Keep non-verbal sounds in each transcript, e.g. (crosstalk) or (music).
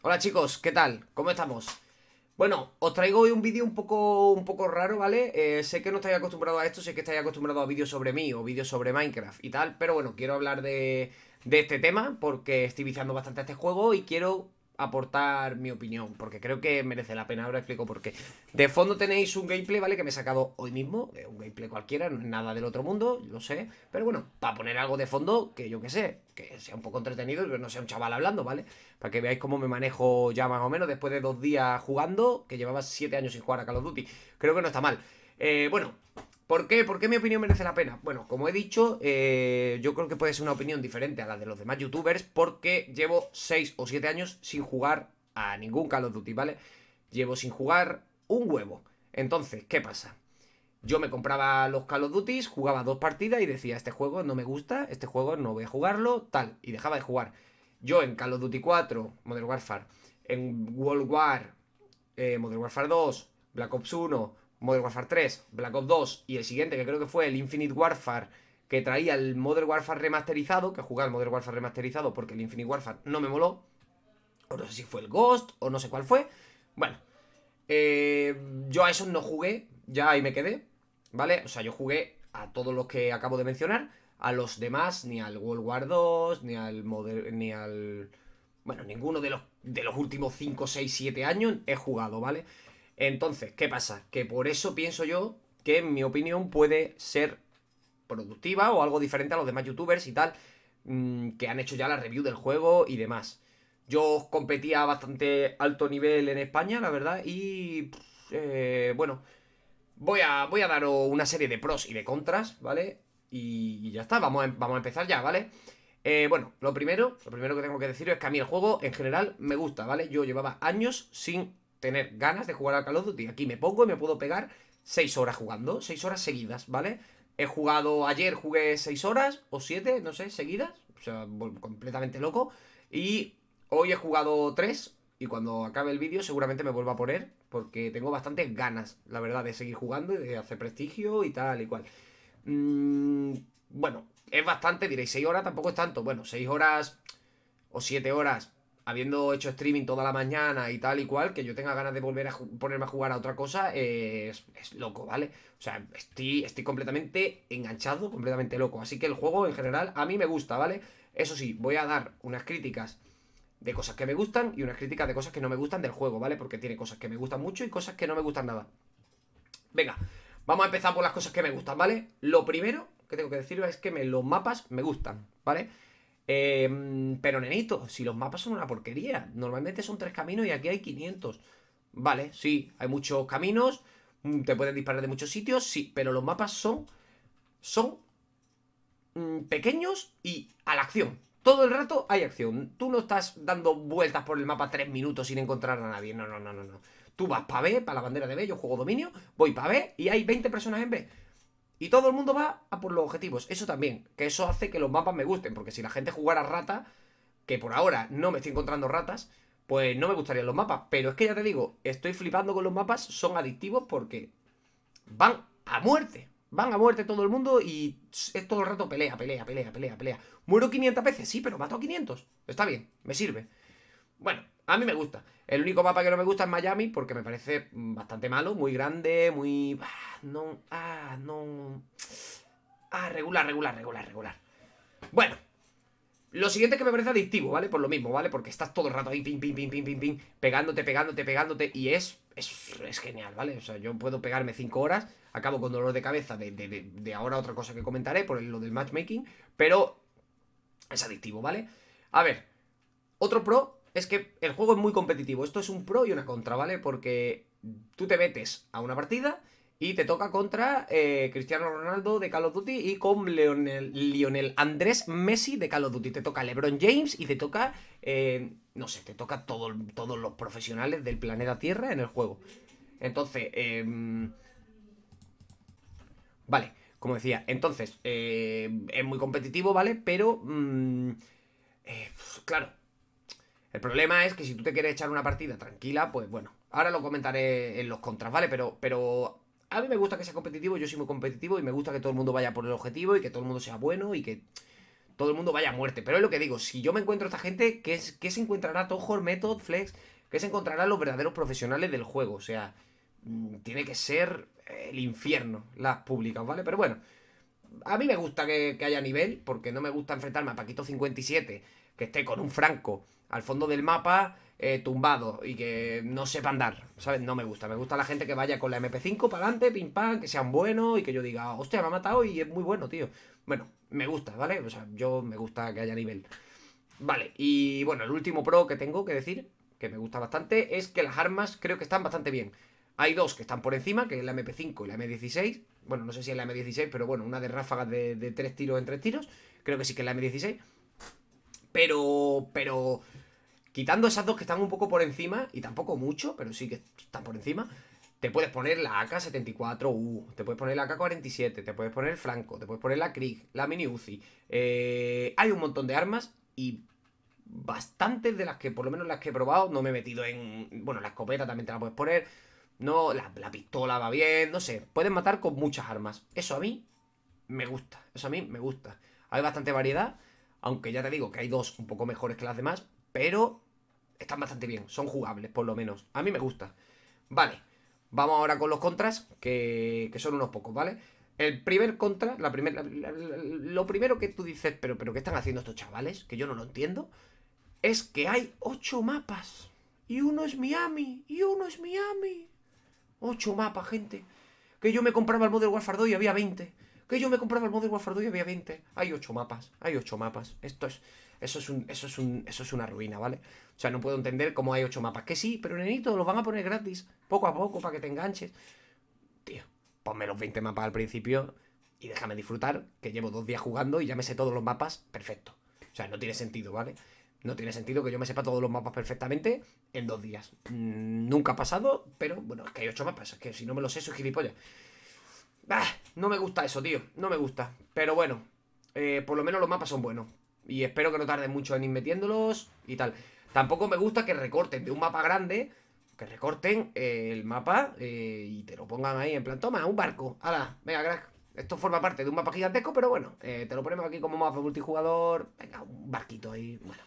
Hola chicos, ¿qué tal? ¿Cómo estamos? Bueno, os traigo hoy un vídeo un poco, un poco raro, ¿vale? Eh, sé que no estáis acostumbrados a esto, sé que estáis acostumbrados a vídeos sobre mí o vídeos sobre Minecraft y tal, pero bueno, quiero hablar de, de este tema porque estoy viciando bastante este juego y quiero aportar mi opinión, porque creo que merece la pena. Ahora explico por qué. De fondo tenéis un gameplay, ¿vale? Que me he sacado hoy mismo, un gameplay cualquiera, no es nada del otro mundo, lo sé, pero bueno, para poner algo de fondo, que yo que sé, que sea un poco entretenido, pero no sea un chaval hablando, ¿vale? Para que veáis cómo me manejo ya más o menos después de dos días jugando, que llevaba siete años sin jugar a Call of Duty. Creo que no está mal. Eh, bueno, ¿Por qué? ¿Por qué mi opinión merece la pena? Bueno, como he dicho, eh, yo creo que puede ser una opinión diferente a la de los demás youtubers porque llevo 6 o 7 años sin jugar a ningún Call of Duty, ¿vale? Llevo sin jugar un huevo. Entonces, ¿qué pasa? Yo me compraba los Call of Duty, jugaba dos partidas y decía, este juego no me gusta, este juego no voy a jugarlo, tal, y dejaba de jugar. Yo en Call of Duty 4, Modern Warfare, en World War, eh, Modern Warfare 2, Black Ops 1, Modern Warfare 3, Black Ops 2 y el siguiente que creo que fue el Infinite Warfare que traía el Modern Warfare remasterizado, que jugaba el Modern Warfare remasterizado porque el Infinite Warfare no me moló, o no sé si fue el Ghost o no sé cuál fue. Bueno, eh, yo a esos no jugué, ya ahí me quedé, ¿vale? O sea, yo jugué a todos los que acabo de mencionar, a los demás, ni al World War 2, ni al Modern, ni al... Bueno, ninguno de los, de los últimos 5, 6, 7 años he jugado, ¿vale? vale entonces, ¿qué pasa? Que por eso pienso yo que en mi opinión puede ser productiva o algo diferente a los demás youtubers y tal, mm, que han hecho ya la review del juego y demás. Yo competía a bastante alto nivel en España, la verdad, y eh, bueno, voy a, voy a daros una serie de pros y de contras, ¿vale? Y, ya está, em, vamos a, empezar ya, ¿vale? Eh, bueno, lo primero, lo primero que tengo que decir es que a mí el juego en general me gusta, ¿vale? Yo llevaba años sin tener ganas de jugar al Call of Duty. Aquí me pongo y me puedo pegar 6 horas jugando, 6 horas seguidas, ¿vale? He jugado ayer, jugué 6 horas o 7, no sé, seguidas, o sea, completamente loco. Y hoy he jugado 3 y cuando acabe el vídeo seguramente me vuelvo a poner porque tengo bastantes ganas, la verdad, de seguir jugando y de hacer prestigio y tal y cual. Mm, bueno, es bastante, diréis, 6 horas tampoco es tanto. Bueno, 6 horas o 7 horas habiendo hecho streaming toda la mañana y tal y cual, que yo tenga ganas de volver a ponerme a jugar a otra cosa, eh, es, loco, ¿vale? O sea, estoy, estoy completamente enganchado, completamente loco. Así que el juego en general a mí me gusta, ¿vale? Eso sí, voy a dar unas críticas de cosas que me gustan y unas críticas de cosas que no me gustan del juego, ¿vale? Porque tiene cosas que me gustan mucho y cosas que no me gustan nada. Venga, vamos a empezar por las cosas que me gustan, ¿vale? Lo primero que tengo que decir es que me, los mapas me gustan, ¿vale? Eh, pero nenito, si los mapas son una porquería, normalmente son tres caminos y aquí hay 500. Vale, sí, hay muchos caminos, mm, te pueden disparar de muchos sitios, sí, pero los mapas son, son mm, pequeños y a la acción. Todo el rato hay acción. Tú no estás dando vueltas por el mapa tres minutos sin encontrar a nadie. No, no, no, no, no. Tú vas para B, para la bandera de B, yo juego dominio, voy para B y hay 20 personas en B y todo el mundo va a por los objetivos. Eso también, que eso hace que los mapas me gusten, porque si la gente jugara rata, que por ahora no me estoy encontrando ratas, pues no me gustarían los mapas. Pero es que ya te digo, estoy flipando con los mapas, son adictivos porque van a muerte. Van a muerte todo el mundo y es todo el rato pelea, pelea, pelea, pelea, pelea. Muero 500 veces, sí, pero mato 500. Está bien, me sirve. Bueno, a mí me gusta. El único mapa que no me gusta es Miami porque me parece mm, bastante malo, muy grande, muy... Ah, no, ah, no, regular, regular, regular, regular. Bueno. Lo siguiente que me parece adictivo, ¿vale? Por lo mismo, ¿vale? Porque estás todo el rato ahí, pim, pim, pim, pim, pim, pim, pegándote, pegándote, pegándote, y es, es, genial, ¿vale? O sea, yo puedo pegarme 5 horas, acabo con dolor de cabeza de, de, de, de, ahora otra cosa que comentaré por lo del matchmaking, pero es adictivo, ¿vale? A ver, otro pro es que el juego es muy competitivo, esto es un pro y una contra, ¿vale? Porque tú te metes a una partida y te toca contra eh, Cristiano Ronaldo de Call of Duty y con Lionel Andrés Messi de Call of Duty. Te toca LeBron James y te toca, eh, no sé, te toca todos los profesionales del planeta Tierra en el juego. Entonces, em, vale, como decía, entonces, eh, es muy competitivo, ¿vale? Pero, mm, claro, el problema es que si tú te quieres echar una partida tranquila, pues bueno, ahora lo comentaré en los contras, ¿vale? Pero, pero a mí me gusta que sea competitivo, yo soy muy competitivo y me gusta que todo el mundo vaya por el objetivo y que todo el mundo sea bueno y que todo el mundo vaya a muerte. Pero es lo que digo, si yo me encuentro a esta gente, ¿qué, es, se encontrará Tojor, Method, Flex? ¿Qué se encontrarán los verdaderos profesionales del juego? O sea, mm, tiene que ser el infierno las públicas, ¿vale? Pero bueno, a mí me gusta que, que haya nivel, porque no me gusta enfrentarme a Paquito 57, que esté con un franco al fondo del mapa eh, tumbado y que no sepan dar, ¿sabes? No me gusta. Me gusta la gente que vaya con la MP5 para adelante, pim pam, que sean buenos y que yo diga, hostia, me ha matado y es muy bueno, tío. Bueno, me gusta, ¿vale? O sea, yo me gusta que haya nivel. Vale, y bueno, el último pro que tengo que decir, que me gusta bastante, es que las armas creo que están bastante bien. Hay dos que están por encima, que es la MP5 y la M16. Bueno, no sé si es la M16, pero bueno, una de ráfagas de, tres tiros en tres tiros. Creo que sí que es la M16. Pero, pero, Quitando esas dos que están un poco por encima, y tampoco mucho, pero sí que están por encima, te puedes poner la AK-74U, te puedes poner la AK-47, te puedes poner el Franco, te puedes poner la Krieg, la Mini Uzi. Eh, hay un montón de armas y bastantes de las que, por lo menos las que he probado, no me he metido en... Bueno, la escopeta también te la puedes poner, no, la pistola va bien, no sé. Puedes matar con muchas armas. Eso a mí me gusta, eso a mí me gusta. Hay bastante variedad, aunque ya te digo que hay dos un poco mejores que las demás, pero están bastante bien, son jugables por lo menos. A mí me gusta. Vale, vamos ahora con los contras, que, que son unos pocos, ¿vale? El primer contra, la primera lo primero que tú dices, pero, pero ¿qué están haciendo estos chavales? Que yo no lo entiendo. Es que hay ocho mapas. Y uno es Miami. Y uno es Miami. Ocho mapas, gente. Que yo me compraba el Modern Warfare 2 y había 20. Que yo me he comprado el Modern Warfare 2 y había 20. Hay 8 mapas, hay 8 mapas. Esto es, eso es, un, eso, es un, eso es una ruina, ¿vale? O sea, no puedo entender cómo hay 8 mapas. Que sí, pero nenito, los van a poner gratis, poco a poco, para que te enganches. Tío, ponme los 20 mapas al principio y déjame disfrutar, que llevo dos días jugando y ya me sé todos los mapas, perfecto. O sea, no tiene sentido, ¿vale? No tiene sentido que yo me sepa todos los mapas perfectamente en dos días. Mm, nunca ha pasado, pero bueno, es que hay ocho mapas, es que si no me los sé, soy gilipollas. Bah, no me gusta eso, tío. No me gusta. Pero bueno, eh, por lo menos los mapas son buenos. Y espero que no tarde mucho en ir metiéndolos y tal. Tampoco me gusta que recorten de un mapa grande, que recorten eh, el mapa eh, y te lo pongan ahí en plan, toma, un barco. Hala, venga, crack. Esto forma parte de un mapa gigantesco, pero bueno, te lo ponemos aquí como mapa multijugador. Venga, un barquito ahí. Bueno,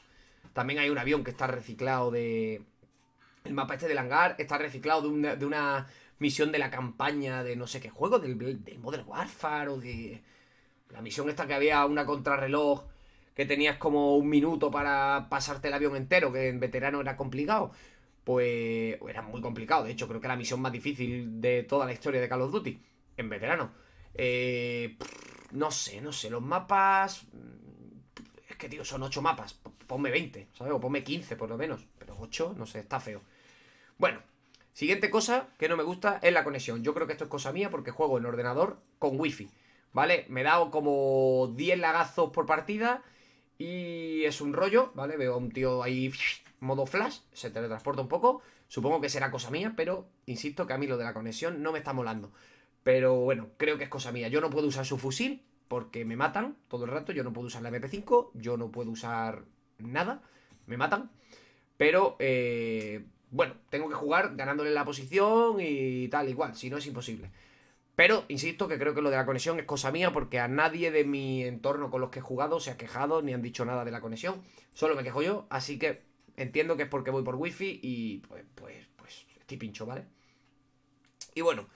también hay un avión que está reciclado de. El mapa este del hangar está reciclado de una misión de la campaña de no sé qué juego, del, del Modern Warfare o de... La misión esta que había una contrarreloj que tenías como un minuto para pasarte el avión entero, que en veterano era complicado. Pues era muy complicado, de hecho, creo que era la misión más difícil de toda la historia de Call of Duty, en veterano. Eh, no sé, no sé, los mapas... Mm, es que, tío, son 8 mapas, ponme 20, ¿sabes? O ponme 15 por lo menos, pero 8, no sé, está feo. Bueno, Siguiente cosa que no me gusta es la conexión. Yo creo que esto es cosa mía porque juego en ordenador con wifi, ¿vale? Me he dado como 10 lagazos por partida y es un rollo, ¿vale? Veo a un tío ahí (sniffs) modo flash, se teletransporta un poco. Supongo que será cosa mía, pero insisto que a mí lo de la conexión no me está molando. Pero bueno, creo que es cosa mía. Yo no puedo usar su fusil porque me matan todo el rato. Yo no puedo usar la MP5, yo no puedo usar nada, me matan. Pero eh, bueno, tengo que jugar ganándole la posición y tal, igual, si no es imposible. Pero, insisto, que creo que lo de la conexión es cosa mía porque a nadie de mi entorno con los que he jugado se ha quejado ni han dicho nada de la conexión. Solo me quejo yo, así que entiendo que es porque voy por wifi y pues, pues, pues estoy pincho, ¿vale? Y bueno,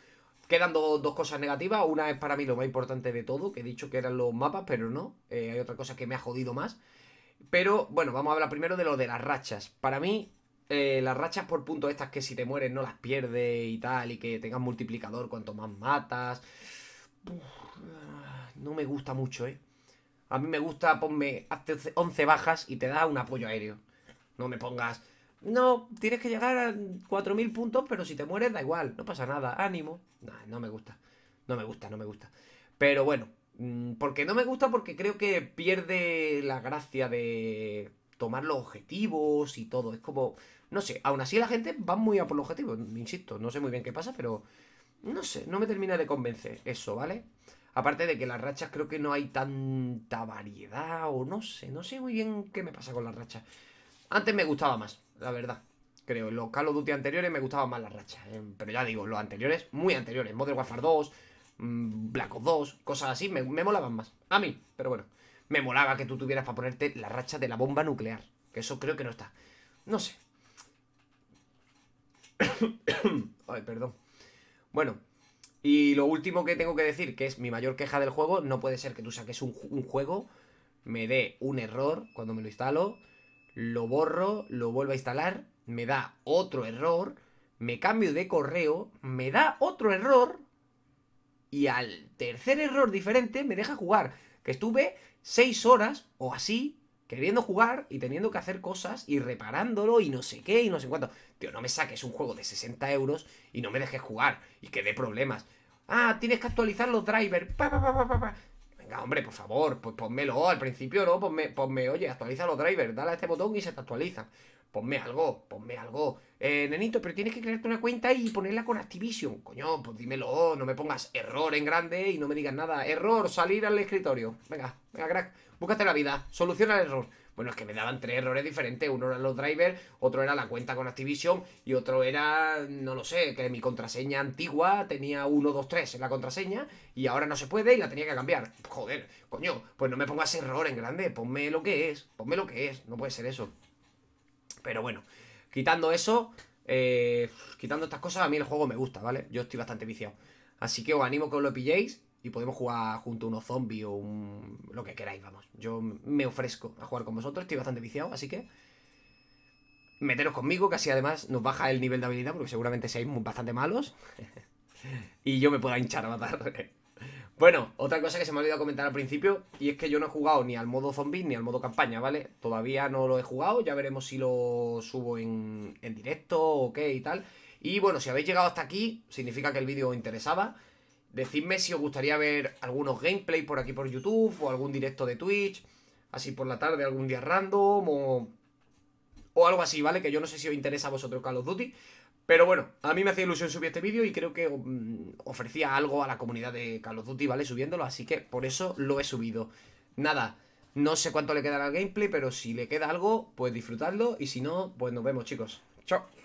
quedan dos cosas negativas. Una es para mí lo más importante de todo, que he dicho que eran los mapas, pero no. Eh, hay otra cosa que me ha jodido más. Pero bueno, vamos a hablar primero de lo de las rachas. Para mí, eh, las rachas por puntos estas que si te mueres no las pierdes y tal, y que tengas multiplicador cuanto más matas. no me gusta mucho, ¿eh? A mí me gusta, ponme, hazte 11 bajas y te da un apoyo aéreo. No me pongas, no, tienes que llegar a 4.000 puntos, pero si te mueres da igual, no pasa nada, ánimo. No, no me gusta, no me gusta, no me gusta. Pero bueno, mm, porque no me gusta porque creo que pierde la gracia de tomar los objetivos y todo. Es como, no sé, aún así la gente va muy a por los objetivos, insisto, no sé muy bien qué pasa, pero no sé, no me termina de convencer eso, ¿vale? Aparte de que las rachas creo que no hay tanta variedad o no sé, no sé muy bien qué me pasa con las rachas. Antes me gustaba más, la verdad. Creo, en los Call of Duty anteriores me gustaban más las rachas. ¿eh? Pero ya digo, los anteriores, muy anteriores. Modern Warfare 2, mm, Black Ops 2, cosas así, me, me molaban más. A mí, pero bueno me molaba que tú tuvieras para ponerte la racha de la bomba nuclear. Que eso creo que no está. No sé. (coughs) Ay, perdón. Bueno, y lo último que tengo que decir, que es mi mayor queja del juego, no puede ser que tú saques un, juego, me dé un error cuando me lo instalo, lo borro, lo vuelvo a instalar, me da otro error, me cambio de correo, me da otro error, y al tercer error diferente me deja jugar. Que estuve seis horas o así queriendo jugar y teniendo que hacer cosas y reparándolo y no sé qué y no sé cuánto. Tío, no me saques un juego de 60 euros y no me dejes jugar y que dé problemas. Ah, tienes que actualizar los drivers. Venga, hombre, por favor, pues ponmelo. Al principio no, ponme, ponme oye, actualiza los drivers, dale a este botón y se te actualiza. Ponme algo, ponme algo. Eh, nenito, pero tienes que crearte una cuenta y ponerla con Activision. Coño, pues dímelo, no me pongas error en grande y no me digas nada. Error, salir al escritorio. Venga, venga, crack. Búscate la vida, soluciona el error. Bueno, es que me daban tres errores diferentes. Uno era los drivers, otro era la cuenta con Activision y otro era, no lo sé, que mi contraseña antigua tenía 1, 2, 3 en la contraseña y ahora no se puede y la tenía que cambiar. Joder, coño, pues no me pongas error en grande, ponme lo que es, ponme lo que es, no puede ser eso. Pero bueno, quitando eso, eh, quitando estas cosas, a mí el juego me gusta, ¿vale? Yo estoy bastante viciado. Así que os animo que os lo pilléis y podemos jugar junto a unos zombies o lo que queráis, vamos. Yo me ofrezco a jugar con vosotros, estoy bastante viciado, así que meteros conmigo, que así además nos baja el nivel de habilidad, porque seguramente seáis bastante malos. (laughs) y yo me pueda hinchar a matar. Bueno, otra cosa que se me ha olvidado comentar al principio, y es que yo no he jugado ni al modo zombies ni al modo campaña, ¿vale? Todavía no lo he jugado, ya veremos si lo subo en, en directo o qué y tal. Y bueno, si habéis llegado hasta aquí, significa que el vídeo os interesaba. Decidme si os gustaría ver algunos gameplay por aquí por YouTube o algún directo de Twitch, así por la tarde algún día random o, o algo así, ¿vale? Que yo no sé si os interesa a vosotros Call of Duty, pero bueno, a mí me hacía ilusión subir este vídeo y creo que mm, ofrecía algo a la comunidad de Call of Duty, ¿vale? Subiéndolo, así que por eso lo he subido. Nada, no sé cuánto le quedará al gameplay, pero si le queda algo, pues disfrutadlo y si no, pues nos vemos chicos. Chao.